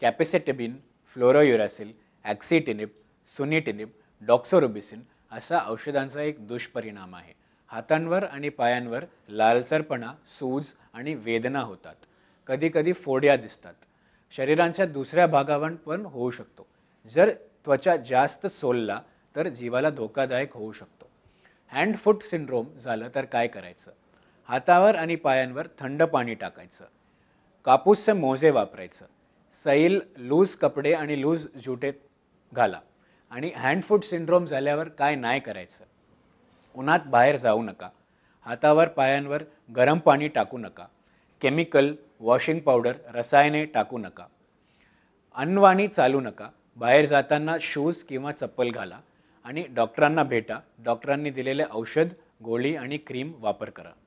कॅपेसेटेबिन फ्लोरोयुरॅसिल ॲक्सिटिनिप सुनिटिनिप डॉक्सोरोबिसिन असा औषधांचा एक दुष्परिणाम आहे हातांवर आणि पायांवर लालसरपणा सूज आणि वेदना होतात कधीकधी फोड्या दिसतात शरीरांच्या दुसऱ्या भागावर पण होऊ शकतो जर त्वचा जास्त सोलला तर जीवाला धोकादायक होऊ शकतो हँड फूट सिंड्रोम झालं तर काय करायचं हातावर आणि पायांवर थंड पाणी टाकायचं कापूसचे मोजे वापरायचं सैल लूज कपडे आणि लूज जुटे घाला आणि हँडफूट सिंड्रोम झाल्यावर काय नाही करायचं उन्हात बाहेर जाऊ नका हातावर पायांवर गरम पाणी टाकू नका केमिकल वॉशिंग पावडर रसायने टाकू नका अन्नवाणी चालू नका बाहेर जाताना शूज किंवा चप्पल घाला आणि डॉक्टरांना भेटा डॉक्टरांनी दिलेले औषध गोळी आणि क्रीम वापर करा